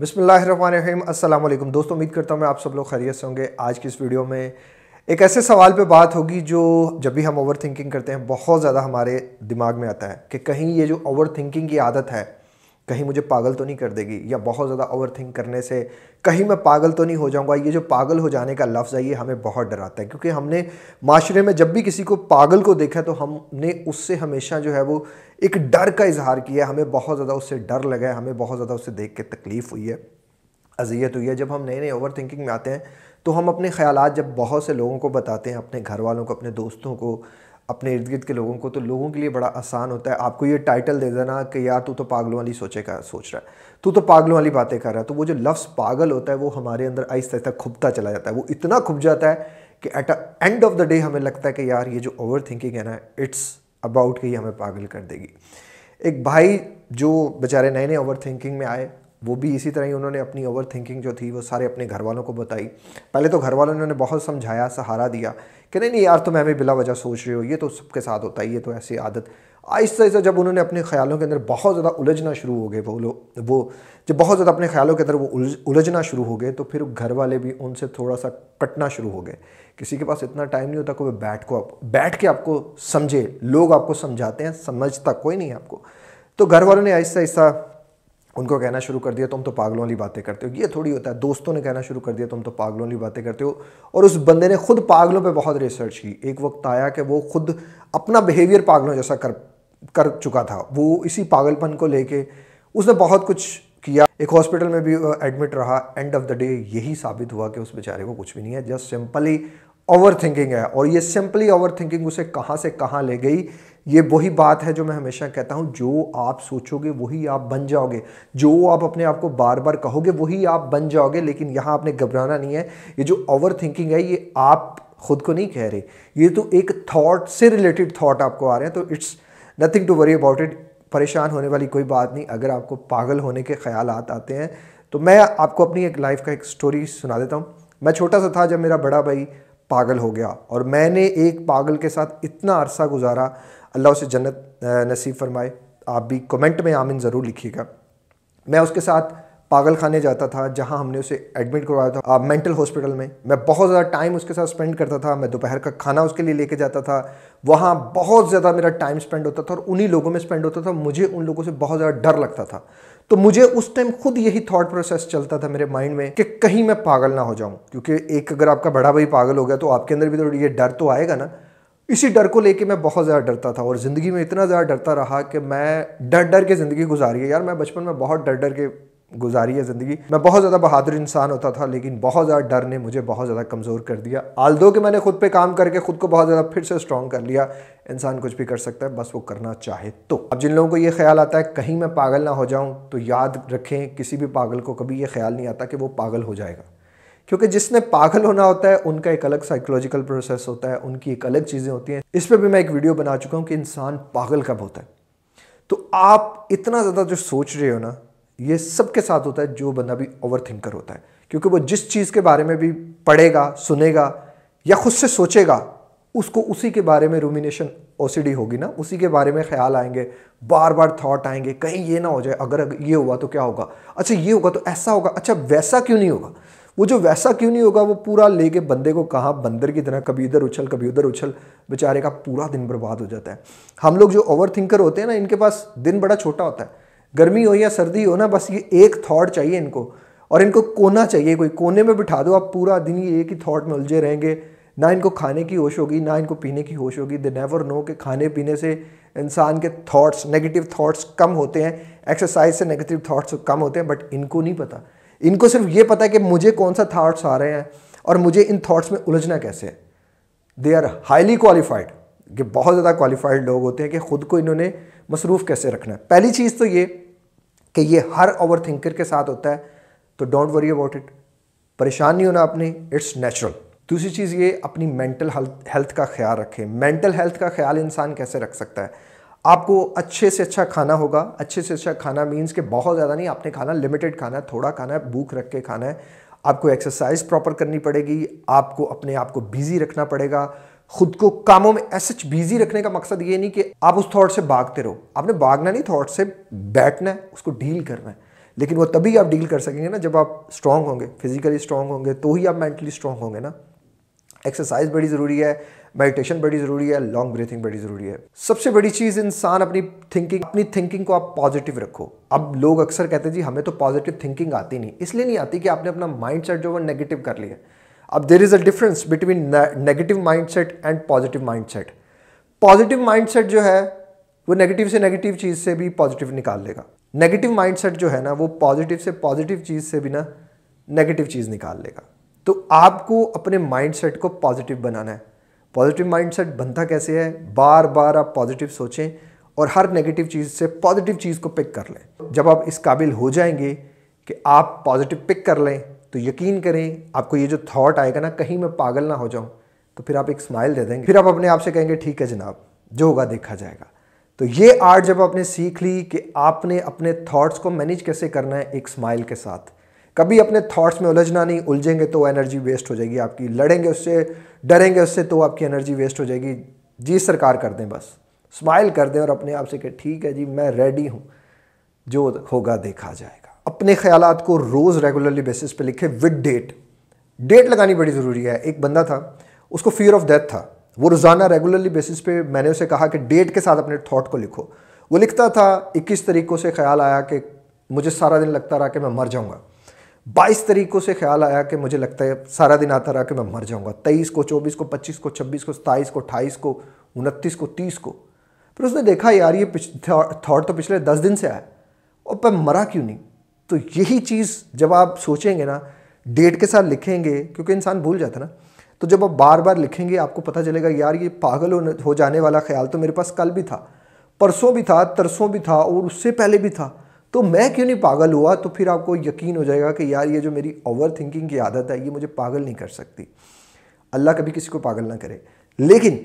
बिसमीम अल्लाम दोस्तों उम्मीद करता हूँ मैं आप सब लोग खैरियत से होंगे आज की इस वीडियो में एक ऐसे सवाल पे बात होगी जो जब भी हम ओवर थिंकिंग करते हैं बहुत ज़्यादा हमारे दिमाग में आता है कि कहीं ये जो ओवर थिंकिंग की आदत है कहीं मुझे पागल तो नहीं कर देगी या बहुत ज़्यादा ओवर थिंक करने से कहीं मैं पागल तो नहीं हो जाऊंगा ये जो पागल हो जाने का लफ्ज़ है ये हमें बहुत डराता है क्योंकि हमने माशरे में जब भी किसी को पागल को देखा तो हमने उससे हमेशा जो है वो एक डर का इजहार किया हमें बहुत ज़्यादा उससे डर लगा है हमें बहुत ज़्यादा उससे देख के तकलीफ़ हुई है अजियत हुई है जब हम नए नए ओवर थिंकिंग में आते हैं तो हम अपने ख्याल जब बहुत से लोगों को बताते हैं अपने घर वालों को अपने दोस्तों को अपने इर्द गिर्द के लोगों को तो लोगों के लिए बड़ा आसान होता है आपको ये टाइटल दे देना कि यार तू तो पागलों वाली सोचे का सोच रहा है तू तो पागलों वाली बातें कर रहा है तो वो जो लफ्स पागल होता है वो हमारे अंदर आहिस्ता आहिस्ता खुबता चला जाता है वो इतना खुब जाता है कि at a end of the day हमें लगता है कि यार ये जो ओवर थिंकिंग है ना इट्स अबाउट कि ये हमें पागल कर देगी एक भाई जो बेचारे नए नए ओवर थिंकिंग में आए वो भी इसी तरह ही उन्होंने अपनी ओवर थिंकिंग जो थी वो सारे अपने घर वालों को बताई पहले तो घर वालों ने उन्हें बहुत समझाया सहारा दिया कि नहीं नहीं यार तुम हमें बिला वजह सोच रहे हो ये तो सबके साथ होता है ये तो ऐसी आदत आहिस्ता आहिस्ता जब उन्होंने अपने ख्यालों के अंदर बहुत ज़्यादा उलझना शुरू हो गए वो लोग वो जब बहुत ज़्यादा अपने ख्यालों के अंदर वो उलझना शुरू हो गए तो फिर घर वाले भी उनसे थोड़ा सा कटना शुरू हो गए किसी के पास इतना टाइम नहीं होता कि वो बैठ को आप बैठ के आपको समझे लोग आपको समझाते हैं समझता कोई नहीं आपको तो घर वालों ने आहिस्ता आहिस्ता उनको कहना शुरू कर दिया तुम तो पागलों वाली बातें करते हो ये थोड़ी होता है दोस्तों ने कहना शुरू कर दिया तुम तो पागलों वाली बातें करते हो और उस बंदे ने खुद पागलों पे बहुत रिसर्च की एक वक्त आया कि वो खुद अपना बिहेवियर पागलों जैसा कर कर चुका था वो इसी पागलपन को लेके उसने बहुत कुछ किया एक हॉस्पिटल में भी एडमिट रहा एंड ऑफ द डे यही साबित हुआ कि उस बेचारे को कुछ भी नहीं है जस्ट सिंपली ओवर थिंकिंग है और ये सिंपली ओवर थिंकिंग उसे कहाँ से कहाँ ले गई ये वही बात है जो मैं हमेशा कहता हूँ जो आप सोचोगे वही आप बन जाओगे जो आप अपने आप को बार बार कहोगे वही आप बन जाओगे लेकिन यहाँ आपने घबराना नहीं है ये जो ओवर थिंकिंग है ये आप खुद को नहीं कह रहे ये तो एक थाट से रिलेटेड थाट आपको आ रहे हैं तो it's nothing to worry about it परेशान होने वाली कोई बात नहीं अगर आपको पागल होने के ख्याल आते हैं तो मैं आपको अपनी एक लाइफ का एक स्टोरी सुना देता हूँ मैं छोटा सा था जब मेरा बड़ा भाई पागल हो गया और मैंने एक पागल के साथ इतना अरसा गुजारा अल्लाह उसे जन्नत नसीब फरमाए आप भी कमेंट में आमिन ज़रूर लिखिएगा मैं उसके साथ पागल खाने जाता था जहाँ हमने उसे एडमिट करवाया था आ, मेंटल हॉस्पिटल में मैं बहुत ज़्यादा टाइम उसके साथ स्पेंड करता था मैं दोपहर का खाना उसके लिए लेके जाता था वहाँ बहुत ज़्यादा मेरा टाइम स्पेंड होता था और उन्हीं लोगों में स्पेंड होता था मुझे उन लोगों से बहुत ज़्यादा डर लगता था तो मुझे उस टाइम खुद यही थॉट प्रोसेस चलता था मेरे माइंड में कि कहीं मैं पागल ना हो जाऊं क्योंकि एक अगर आपका बड़ा भाई पागल हो गया तो आपके अंदर भी तो ये डर तो आएगा ना इसी डर को लेके मैं बहुत ज़्यादा डरता था और ज़िंदगी में इतना ज़्यादा डरता रहा कि मैं डर डर के ज़िंदगी गुजारी है यार मैं बचपन में बहुत डर डर के गुजारी है ज़िंदगी मैं बहुत ज़्यादा बहादुर इंसान होता था लेकिन बहुत ज़्यादा डर ने मुझे बहुत ज़्यादा कमज़ोर कर दिया आल दो कि मैंने खुद पे काम करके खुद को बहुत ज़्यादा फिर से स्ट्रॉन्ग कर लिया इंसान कुछ भी कर सकता है बस वो करना चाहे तो अब जिन लोगों को ये ख्याल आता है कहीं मैं पागल ना हो जाऊँ तो याद रखें किसी भी पागल को कभी ये ख्याल नहीं आता कि वो पागल हो जाएगा क्योंकि जिसने पागल होना होता है उनका एक अलग साइकोलॉजिकल प्रोसेस होता है उनकी एक अलग चीज़ें होती हैं इस पर भी मैं एक वीडियो बना चुका हूँ कि इंसान पागल कब होता है तो आप इतना ज़्यादा जो सोच रहे हो ना ये सबके साथ होता है जो बंदा भी ओवर थिंकर होता है क्योंकि वो जिस चीज़ के बारे में भी पढ़ेगा सुनेगा या खुद से सोचेगा उसको उसी के बारे में रूमिनेशन ओसीडी होगी ना उसी के बारे में ख्याल आएंगे बार बार थॉट आएंगे कहीं ये ना हो जाए अगर ये हुआ तो क्या होगा अच्छा ये होगा तो ऐसा होगा अच्छा वैसा क्यों नहीं होगा वो जो वैसा क्यों नहीं होगा वो पूरा लेके बंदे को कहाँ बंदर की तरह कभी इधर उछल कभी उधर उछल बेचारे का पूरा दिन बर्बाद हो जाता है हम लोग जो ओवर थिंकर होते हैं ना इनके पास दिन बड़ा छोटा होता है गर्मी हो या सर्दी हो ना बस ये एक थॉट चाहिए इनको और इनको कोना चाहिए कोई कोने में बिठा दो आप पूरा दिन ये एक ही थॉट में उलझे रहेंगे ना इनको खाने की होश होगी ना इनको पीने की होश होगी दे नेवर नो कि खाने पीने से इंसान के थॉट्स नेगेटिव थॉट्स कम होते हैं एक्सरसाइज से नेगेटिव थॉट्स कम होते हैं बट इनको नहीं पता इनको सिर्फ ये पता है कि मुझे कौन सा थाट्स आ रहे हैं और मुझे इन थाट्स में उलझना कैसे है दे आर हाईली क्वालिफाइड कि बहुत ज़्यादा क्वालिफाइड लोग होते हैं कि ख़ुद को इन्होंने मसरूफ़ कैसे रखना है पहली चीज़ तो ये कि ये हर ओवर थिंकर के साथ होता है तो डोंट वरी अबाउट इट परेशान नहीं होना आपने इट्स नेचुरल दूसरी चीज़ ये अपनी मेंटल हेल्थ का ख्याल रखें मेंटल हेल्थ का ख्याल इंसान कैसे रख सकता है आपको अच्छे से अच्छा खाना होगा अच्छे से अच्छा खाना मीन्स के बहुत ज़्यादा नहीं आपने खाना लिमिटेड खाना है थोड़ा खाना है भूख रख के खाना है आपको एक्सरसाइज प्रॉपर करनी पड़ेगी आपको अपने आप को बिज़ी रखना पड़ेगा खुद को कामों में ऐसे बिजी रखने का मकसद ये नहीं कि आप उस थॉट से भागते रहो आपने भागना नहीं थॉट से बैठना है उसको डील करना है लेकिन वो तभी आप डील कर सकेंगे ना जब आप स्ट्रांग होंगे फिजिकली स्ट्रांग होंगे तो ही आप मेंटली स्ट्रांग होंगे ना एक्सरसाइज बड़ी ज़रूरी है मेडिटेशन बड़ी ज़रूरी है लॉन्ग ब्रीथिंग बड़ी ज़रूरी है सबसे बड़ी चीज़ इंसान अपनी थिंकिंग अपनी थिंकिंग को आप पॉजिटिव रखो अब लोग अक्सर कहते हैं जी हमें तो पॉजिटिव थिंकिंग आती नहीं इसलिए नहीं आती कि आपने अपना माइंड सेट जो वो नेगेटिव कर लिया अब there is a difference between negative mindset and positive mindset positive mindset जो है वो नेगेटिव से नेगेटिव चीज़ से भी पॉजिटिव निकाल लेगा नेगेटिव माइंडसेट जो है ना वो पॉजिटिव से पॉजिटिव चीज़ से भी ना नेगेटिव चीज़ निकाल लेगा तो आपको अपने माइंडसेट को पॉजिटिव बनाना है पॉजिटिव माइंडसेट बनता कैसे है बार बार आप पॉजिटिव सोचें और हर नेगेटिव चीज़ से पॉजिटिव चीज़ को पिक कर लें जब आप इस काबिल हो जाएंगे कि आप पॉजिटिव पिक कर लें तो यकीन करें आपको ये जो थॉट आएगा ना कहीं मैं पागल ना हो जाऊँ तो फिर आप एक स्माइल दे देंगे फिर आप अपने आप से कहेंगे ठीक है जनाब जो होगा देखा जाएगा तो ये आर्ट जब आपने सीख ली कि आपने अपने थॉट्स को मैनेज कैसे करना है एक स्माइल के साथ कभी अपने थॉट्स में उलझना नहीं उलझेंगे तो एनर्जी वेस्ट हो जाएगी आपकी लड़ेंगे उससे डरेंगे उससे तो आपकी एनर्जी वेस्ट हो जाएगी जी सरकार कर दें बस स्माइल कर दें और अपने आप से कहें ठीक है जी मैं रेडी हूँ जो होगा देखा जाएगा अपने ख्याल को रोज़ रेगुलरली बेसिस पे लिखे विद डेट डेट लगानी बड़ी ज़रूरी है एक बंदा था उसको फियर ऑफ डेथ था वो रोज़ाना रेगुलरली बेसिस पे मैंने उसे कहा कि डेट के साथ अपने थॉट को लिखो वो लिखता था 21 तरीक को से ख्याल आया कि मुझे सारा दिन लगता रहा कि मैं मर जाऊँगा बाईस तरीकों से ख्याल आया कि मुझे लगता है सारा दिन आता रहा कि मैं मर जाऊँगा तेईस को चौबीस को पच्चीस को छब्बीस को सताईस को अट्ठाईस को उनतीस को तीस को फिर उसने देखा यार ये थॉट तो पिछले दस दिन से आया और पर मरा क्यों नहीं तो यही चीज़ जब आप सोचेंगे ना डेट के साथ लिखेंगे क्योंकि इंसान भूल जाता ना तो जब आप बार बार लिखेंगे आपको पता चलेगा यार ये पागल हो जाने वाला ख्याल तो मेरे पास कल भी था परसों भी था तरसों भी था और उससे पहले भी था तो मैं क्यों नहीं पागल हुआ तो फिर आपको यकीन हो जाएगा कि यार ये जो मेरी ओवर थिंकिंग की आदत है ये मुझे पागल नहीं कर सकती अल्लाह कभी किसी को पागल ना करे लेकिन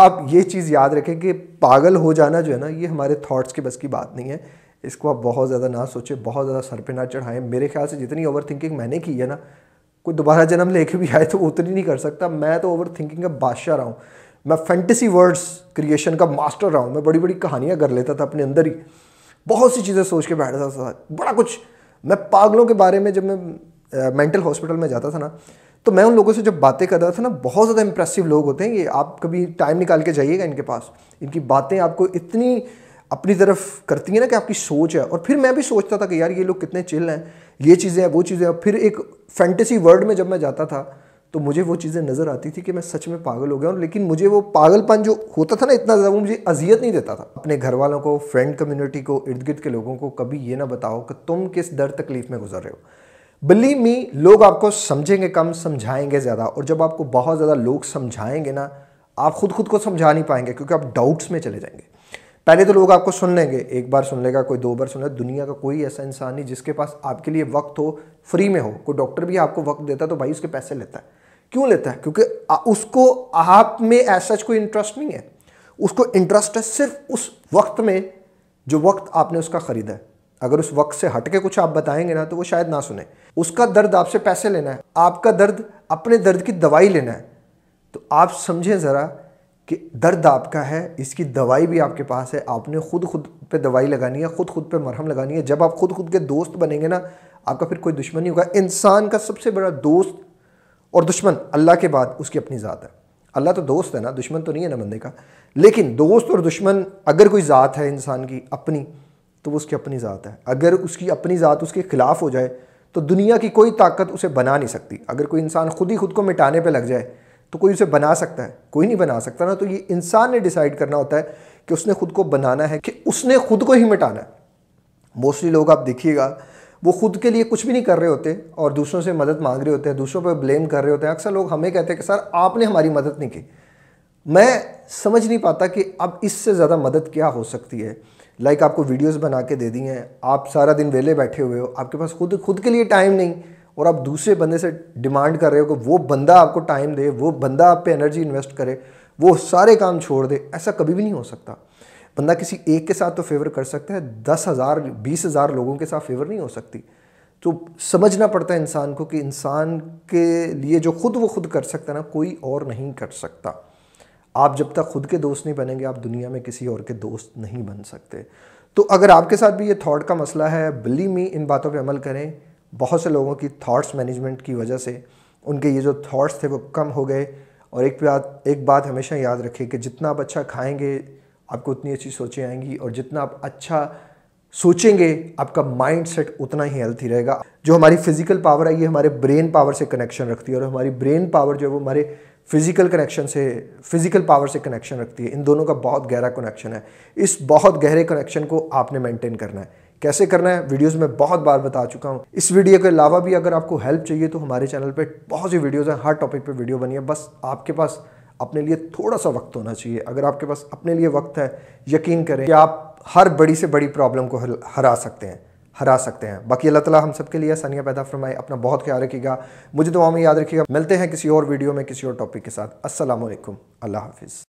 आप ये चीज़ याद रखें कि पागल हो जाना जो है ना ये हमारे थॉट्स के बस की बात नहीं है इसको आप बहुत ज़्यादा ना सोचें बहुत ज़्यादा सर पे ना चढ़ाएं मेरे ख्याल से जितनी ओवर थिंकिंग मैंने की है ना कोई दोबारा जन्म लेके भी आए तो उतनी नहीं कर सकता मैं तो ओवर थिंकिंग का बादशाह रहा हूँ मैं फैंटेसी वर्ड्स क्रिएशन का मास्टर रहा हूँ मैं बड़ी बड़ी कहानियाँ कर लेता था अपने अंदर ही बहुत सी चीज़ें सोच के बैठता था बड़ा कुछ मैं पागलों के बारे में जब मैं मेंटल हॉस्पिटल में जाता था ना तो मैं उन लोगों से जब बातें कर रहा था ना बहुत ज़्यादा इंप्रेसिव लोग होते हैं ये आप कभी टाइम निकाल के जाइएगा इनके पास इनकी बातें आपको इतनी अपनी तरफ करती है ना कि आपकी सोच है और फिर मैं भी सोचता था कि यार ये लोग कितने चिल हैं ये चीज़ें हैं वो चीज़ें हैं फिर एक फैंटेसी वर्ल्ड में जब मैं जाता था तो मुझे वो चीज़ें नज़र आती थी कि मैं सच में पागल हो गया हूँ लेकिन मुझे वो पागलपन जो होता था ना इतना ज़्यादा वो मुझे अजियत नहीं देता था अपने घर वालों को फ्रेंड कम्युनिटी को इर्द गिर्द के लोगों को कभी ये ना बताओ कि तुम किस दर तकलीफ़ में गुजर रहे हो बिलीव मी लोग आपको समझेंगे कम समझाएंगे ज़्यादा और जब आपको बहुत ज़्यादा लोग समझाएंगे ना आप खुद खुद को समझा नहीं पाएंगे क्योंकि आप डाउट्स में चले जाएंगे पहले तो लोग आपको सुन लेंगे एक बार सुन लेगा कोई दो बार सुन लेगा दुनिया का कोई ऐसा इंसान नहीं जिसके पास आपके लिए वक्त हो फ्री में हो कोई डॉक्टर भी आपको वक्त देता है तो भाई उसके पैसे लेता है क्यों लेता है क्योंकि उसको आप में ऐसा कोई इंटरेस्ट नहीं है उसको इंटरेस्ट है सिर्फ उस वक्त में जो वक्त आपने उसका ख़रीदा है अगर उस वक्त से हट के कुछ आप बताएंगे ना तो वो शायद ना सुने उसका दर्द आपसे पैसे लेना है आपका दर्द अपने दर्द की दवाई लेना है तो आप समझें ज़रा कि दर्द आपका है इसकी दवाई भी आपके पास है आपने खुद खुद पे दवाई लगानी है खुद खुद पे मरहम लगानी है जब आप खुद खुद के दोस्त बनेंगे ना आपका फिर कोई दुश्मन नहीं होगा इंसान का सबसे बड़ा दोस्त और दुश्मन अल्लाह के बाद उसकी अपनी ज़ात है अल्लाह तो दोस्त है ना दुश्मन तो नहीं है ना बंदे का लेकिन दोस्त और दुश्मन अगर कोई ज़ात है इंसान की अपनी तो वो उसकी अपनी ज़ात है अगर उसकी अपनी ज़ात उसके ख़िलाफ़ हो जाए तो दुनिया की कोई ताकत उसे बना नहीं सकती अगर कोई इंसान खुद ही खुद को मिटाने पर लग जाए तो कोई उसे बना सकता है कोई नहीं बना सकता ना तो ये इंसान ने डिसाइड करना होता है कि उसने खुद को बनाना है कि उसने खुद को ही मिटाना है मोस्टली लोग आप देखिएगा वो खुद के लिए कुछ भी नहीं कर रहे होते और दूसरों से मदद मांग रहे होते हैं दूसरों पर ब्लेम कर रहे होते हैं अक्सर लोग हमें कहते हैं कि सर आपने हमारी मदद नहीं की मैं समझ नहीं पाता कि अब इससे ज़्यादा मदद क्या हो सकती है लाइक आपको वीडियोस बना के दे दी हैं आप सारा दिन वेले बैठे हुए हो आपके पास खुद खुद के लिए टाइम नहीं और आप दूसरे बंदे से डिमांड कर रहे हो कि वो बंदा आपको टाइम दे वो बंदा आप पे एनर्जी इन्वेस्ट करे वो सारे काम छोड़ दे ऐसा कभी भी नहीं हो सकता बंदा किसी एक के साथ तो फेवर कर सकता है दस हज़ार बीस हज़ार लोगों के साथ फेवर नहीं हो सकती तो समझना पड़ता है इंसान को कि इंसान के लिए जो खुद वो खुद कर सकता है ना कोई और नहीं कर सकता आप जब तक खुद के दोस्त नहीं बनेंगे आप दुनिया में किसी और के दोस्त नहीं बन सकते तो अगर आपके साथ भी ये थॉट का मसला है बिल्ली मी इन बातों पे अमल करें बहुत से लोगों की थाट्स मैनेजमेंट की वजह से उनके ये जो थाट्स थे वो कम हो गए और एक बात एक बात हमेशा याद रखें कि जितना आप अच्छा खाएंगे आपको उतनी अच्छी सोचें आएंगी और जितना आप अच्छा सोचेंगे आपका माइंड सेट उतना ही हेल्थी रहेगा जो हमारी फिजिकल पावर है ये हमारे ब्रेन पावर से कनेक्शन रखती है और हमारी ब्रेन पावर जो है वो हमारे फिजिकल कनेक्शन से फिजिकल पावर से कनेक्शन रखती है इन दोनों का बहुत गहरा कनेक्शन है इस बहुत गहरे कनेक्शन को आपने मेंटेन करना है कैसे करना है वीडियोस में बहुत बार बता चुका हूँ इस वीडियो के अलावा भी अगर आपको हेल्प चाहिए तो हमारे चैनल पे बहुत सी वीडियोस हैं हर टॉपिक पे वीडियो बनी है बस आपके पास अपने लिए थोड़ा सा वक्त होना चाहिए अगर आपके पास अपने लिए वक्त है यकीन करें कि आप हर बड़ी से बड़ी प्रॉब्लम को हरा सकते हैं हरा सकते हैं बाकी अल्लाह तला हम सबके लिए आसानियाँ पैदा फरमाए अपना बहुत ख्याल रखिएगा मुझे दुआ में याद रखिएगा मिलते हैं किसी और वीडियो में किसी और टॉपिक के साथ असलम अल्लाह हाफिज़